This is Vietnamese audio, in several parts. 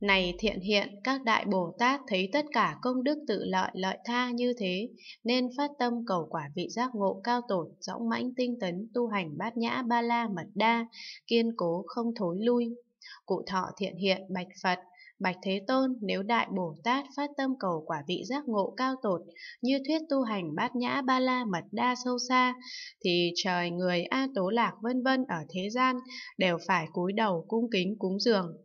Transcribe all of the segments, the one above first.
Này thiện hiện, các đại Bồ Tát thấy tất cả công đức tự lợi lợi tha như thế, nên phát tâm cầu quả vị giác ngộ cao tột, dõng mãnh tinh tấn, tu hành bát nhã ba la mật đa, kiên cố không thối lui. Cụ thọ thiện hiện bạch Phật, Bạch Thế Tôn, nếu Đại Bồ Tát phát tâm cầu quả vị giác ngộ cao tột, như thuyết tu hành bát nhã ba la mật đa sâu xa, thì trời người A Tố Lạc vân vân ở thế gian đều phải cúi đầu cung kính cúng dường.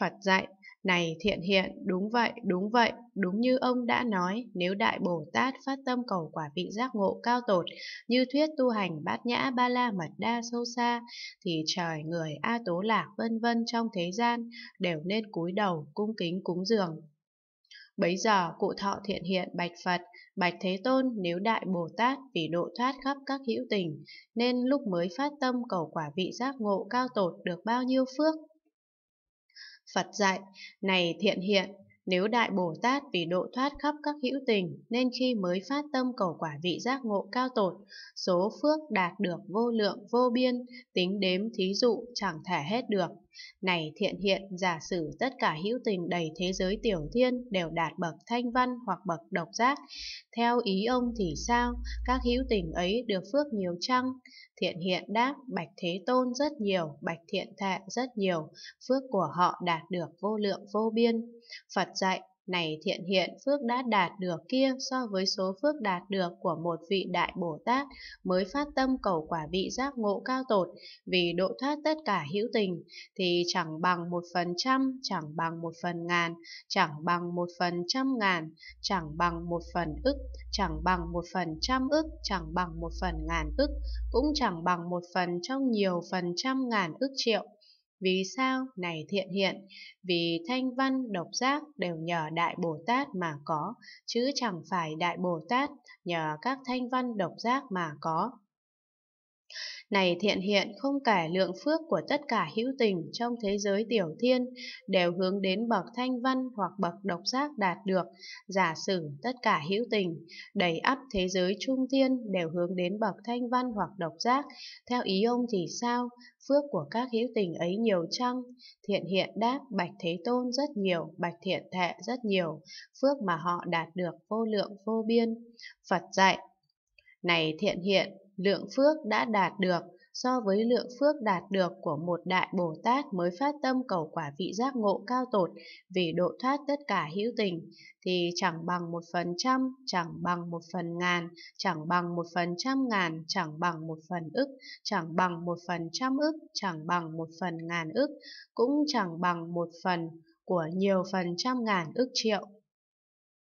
Phật dạy, này thiện hiện, đúng vậy, đúng vậy, đúng như ông đã nói, nếu Đại Bồ Tát phát tâm cầu quả vị giác ngộ cao tột, như thuyết tu hành bát nhã ba la mật đa sâu xa, thì trời người A Tố Lạc vân vân trong thế gian đều nên cúi đầu cung kính cúng dường. Bấy giờ cụ thọ thiện hiện bạch Phật, bạch Thế Tôn nếu Đại Bồ Tát vì độ thoát khắp các hữu tình, nên lúc mới phát tâm cầu quả vị giác ngộ cao tột được bao nhiêu phước Phật dạy, này thiện hiện, nếu Đại Bồ Tát vì độ thoát khắp các hữu tình nên khi mới phát tâm cầu quả vị giác ngộ cao tột, số phước đạt được vô lượng vô biên, tính đếm thí dụ chẳng thể hết được. Này thiện hiện, giả sử tất cả hữu tình đầy thế giới tiểu thiên đều đạt bậc thanh văn hoặc bậc độc giác. Theo ý ông thì sao? Các hữu tình ấy được phước nhiều chăng? Thiện hiện đáp, bạch thế tôn rất nhiều, bạch thiện thệ rất nhiều, phước của họ đạt được vô lượng vô biên. Phật dạy, này thiện hiện, phước đã đạt được kia so với số phước đạt được của một vị đại Bồ Tát mới phát tâm cầu quả vị giác ngộ cao tột vì độ thoát tất cả hữu tình thì chẳng bằng một phần trăm, chẳng bằng một phần ngàn, chẳng bằng một phần trăm ngàn, chẳng bằng một phần ức, chẳng bằng một phần trăm ức, chẳng bằng một phần ngàn ức, cũng chẳng bằng một phần trong nhiều phần trăm ngàn ức triệu vì sao này thiện hiện, vì thanh văn độc giác đều nhờ Đại Bồ Tát mà có, chứ chẳng phải Đại Bồ Tát nhờ các thanh văn độc giác mà có. Này thiện hiện không kể lượng phước của tất cả hữu tình trong thế giới tiểu thiên đều hướng đến bậc thanh văn hoặc bậc độc giác đạt được. Giả sử tất cả hữu tình đầy ắp thế giới trung thiên đều hướng đến bậc thanh văn hoặc độc giác. Theo ý ông thì sao? Phước của các hữu tình ấy nhiều chăng? Thiện hiện đáp Bạch Thế Tôn rất nhiều, Bạch Thiện Thệ rất nhiều. Phước mà họ đạt được vô lượng vô biên. Phật dạy này thiện hiện, lượng phước đã đạt được so với lượng phước đạt được của một đại Bồ Tát mới phát tâm cầu quả vị giác ngộ cao tột vì độ thoát tất cả hữu tình, thì chẳng bằng một phần trăm, chẳng bằng một phần ngàn, chẳng bằng một phần trăm ngàn, chẳng bằng một phần ức, chẳng bằng một phần trăm ức, chẳng bằng một phần ngàn ức, cũng chẳng bằng một phần của nhiều phần trăm ngàn ức triệu.